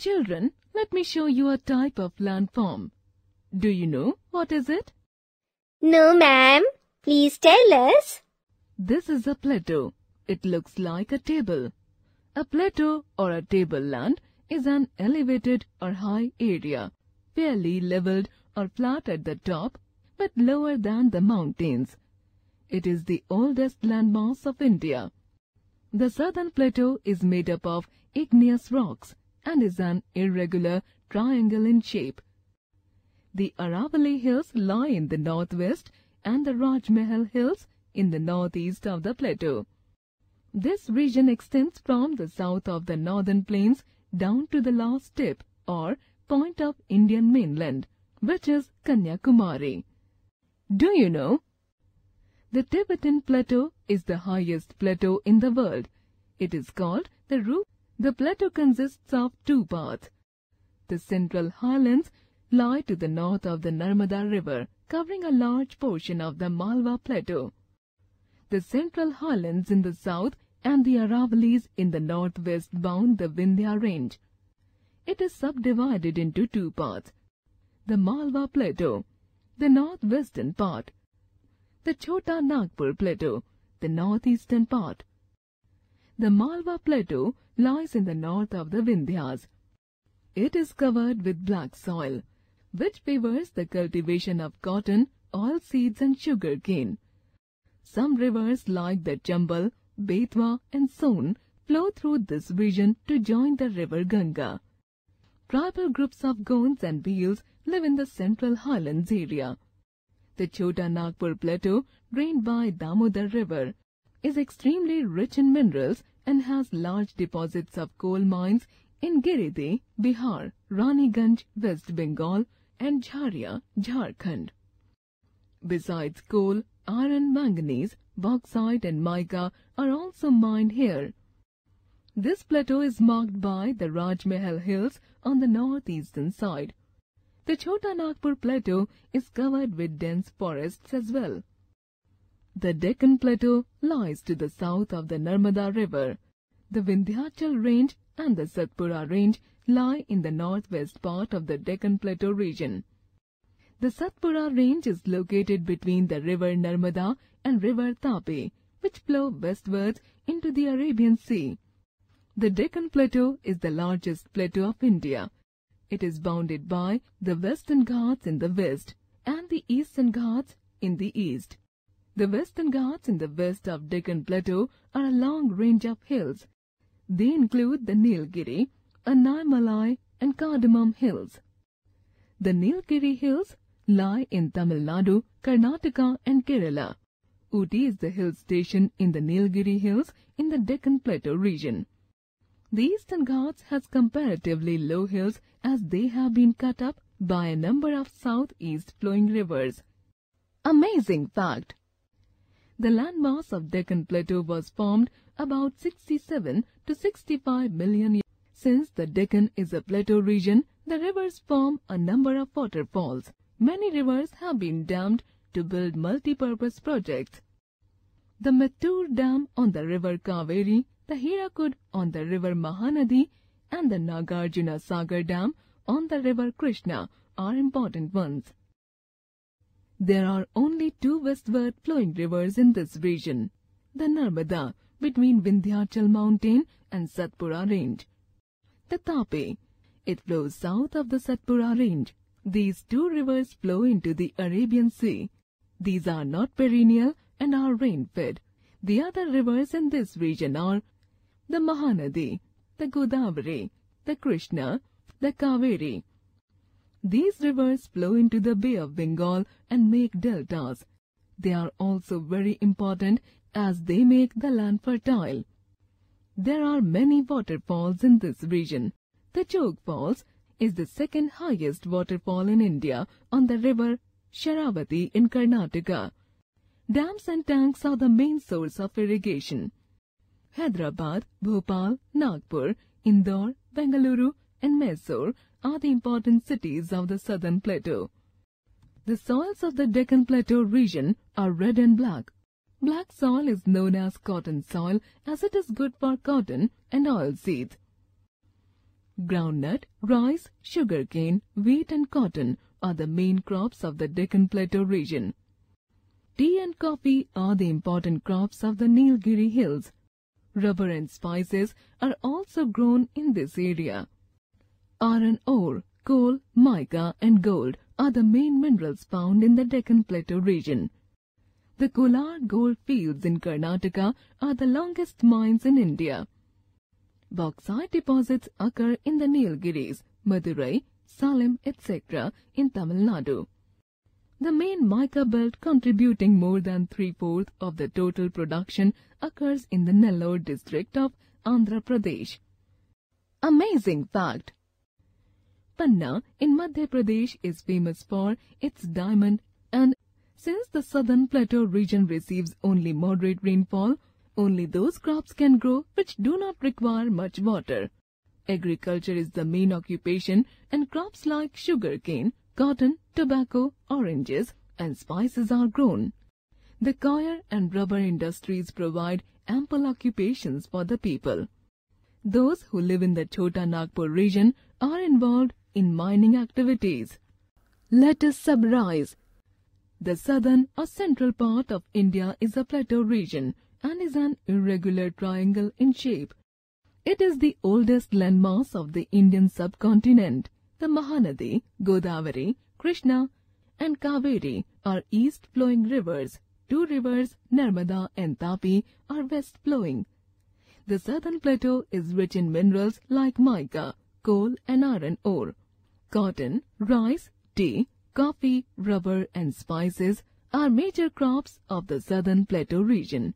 Children, let me show you a type of landform. Do you know what is it? No, ma'am. Please tell us. This is a plateau. It looks like a table. A plateau or a table land is an elevated or high area, fairly leveled or flat at the top, but lower than the mountains. It is the oldest landmass of India. The southern plateau is made up of igneous rocks, and is an irregular triangle in shape. The Aravalli Hills lie in the northwest and the Rajmahal Hills in the northeast of the plateau. This region extends from the south of the northern plains down to the last tip or point of Indian mainland, which is Kanyakumari. Do you know? The Tibetan Plateau is the highest plateau in the world. It is called the roof. The plateau consists of two parts. The Central Highlands lie to the north of the Narmada River, covering a large portion of the Malwa Plateau. The Central Highlands in the south and the Aravallis in the northwest bound the Vindhya Range. It is subdivided into two parts. The Malwa Plateau, the northwestern part. The Chota Nagpur Plateau, the northeastern part. The Malwa Plateau lies in the north of the Vindhyas. It is covered with black soil, which favors the cultivation of cotton, oilseeds and sugar cane. Some rivers like the Chambal, Betwa and Son flow through this region to join the river Ganga. Tribal groups of Gonds and Beals live in the central highlands area. The Chota Nagpur plateau drained by Damodar river is extremely rich in minerals and has large deposits of coal mines in Giridih, Bihar, Raniganj, West Bengal and Jharia, Jharkhand. Besides coal, iron, manganese, bauxite and mica are also mined here. This plateau is marked by the Rajmahal Hills on the northeastern side. The Chota Nagpur Plateau is covered with dense forests as well. The Deccan Plateau lies to the south of the Narmada River. The Vindhyachal Range and the Satpura Range lie in the northwest part of the Deccan Plateau region. The Satpura Range is located between the river Narmada and river Tapi, which flow westwards into the Arabian Sea. The Deccan Plateau is the largest plateau of India. It is bounded by the Western Ghats in the west and the Eastern Ghats in the east. The Western Ghats in the west of Deccan Plateau are a long range of hills. They include the Nilgiri, Annamalai and Cardamom Hills. The Nilgiri Hills lie in Tamil Nadu, Karnataka and Kerala. Uti is the hill station in the Nilgiri Hills in the Deccan Plateau region. The Eastern Ghats has comparatively low hills as they have been cut up by a number of southeast flowing rivers. Amazing fact! the landmass of Deccan Plateau was formed about 67 to 65 million years. Since the Deccan is a plateau region, the rivers form a number of waterfalls. Many rivers have been dammed to build multi-purpose projects. The Mettur Dam on the river Kaveri, the Hirakud on the river Mahanadi, and the Nagarjuna Sagar Dam on the river Krishna are important ones. There are only two westward flowing rivers in this region, the Narmada between Vindhyachal mountain and Satpura range, the Tapi. It flows south of the Satpura range. These two rivers flow into the Arabian Sea. These are not perennial and are rain-fed. The other rivers in this region are the Mahanadi, the Godavari, the Krishna, the Kaveri, these rivers flow into the Bay of Bengal and make deltas. They are also very important as they make the land fertile. There are many waterfalls in this region. The Chog Falls is the second highest waterfall in India on the river Sharavati in Karnataka. Dams and tanks are the main source of irrigation. Hyderabad, Bhopal, Nagpur, Indore, Bengaluru and Mysore are the important cities of the southern plateau. The soils of the Deccan Plateau region are red and black. Black soil is known as cotton soil as it is good for cotton and oilseeds. Groundnut, rice, sugarcane, wheat and cotton are the main crops of the Deccan Plateau region. Tea and coffee are the important crops of the Nilgiri Hills. Rubber and spices are also grown in this area. Iron ore, coal, mica and gold are the main minerals found in the Deccan Plateau region. The Kolar gold fields in Karnataka are the longest mines in India. Bauxite deposits occur in the Nilgiris, Madurai, Salem, etc. in Tamil Nadu. The main mica belt contributing more than three-fourths of the total production occurs in the Nellore district of Andhra Pradesh. Amazing fact! Panna in Madhya Pradesh is famous for its diamond and since the southern plateau region receives only moderate rainfall, only those crops can grow which do not require much water. Agriculture is the main occupation and crops like sugarcane, cotton, tobacco, oranges and spices are grown. The coir and rubber industries provide ample occupations for the people. Those who live in the Chota Nagpur region are involved in mining activities. Let us summarize. The southern or central part of India is a plateau region and is an irregular triangle in shape. It is the oldest landmass of the Indian subcontinent. The Mahanadi, Godavari, Krishna and Kaveri are east-flowing rivers. Two rivers, Narmada and Tapi, are west-flowing. The southern plateau is rich in minerals like mica, coal and iron ore. Cotton, rice, tea, coffee, rubber and spices are major crops of the southern plateau region.